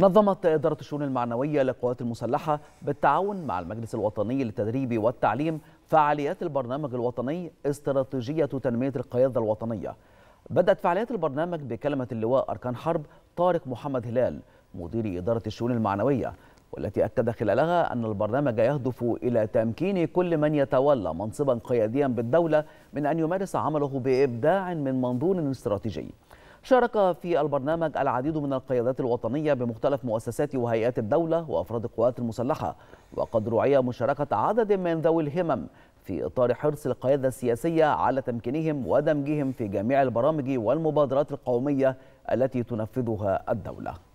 نظمت إدارة الشؤون المعنوية للقوات المسلحة بالتعاون مع المجلس الوطني للتدريب والتعليم فعاليات البرنامج الوطني استراتيجية تنمية القيادة الوطنية بدأت فعاليات البرنامج بكلمة اللواء أركان حرب طارق محمد هلال مدير إدارة الشؤون المعنوية والتي أكد خلالها أن البرنامج يهدف إلى تمكين كل من يتولى منصبا قياديا بالدولة من أن يمارس عمله بإبداع من منظور استراتيجي شارك في البرنامج العديد من القيادات الوطنية بمختلف مؤسسات وهيئات الدولة وأفراد القوات المسلحة وقد رعي مشاركة عدد من ذوي الهمم في إطار حرص القيادة السياسية على تمكينهم ودمجهم في جميع البرامج والمبادرات القومية التي تنفذها الدولة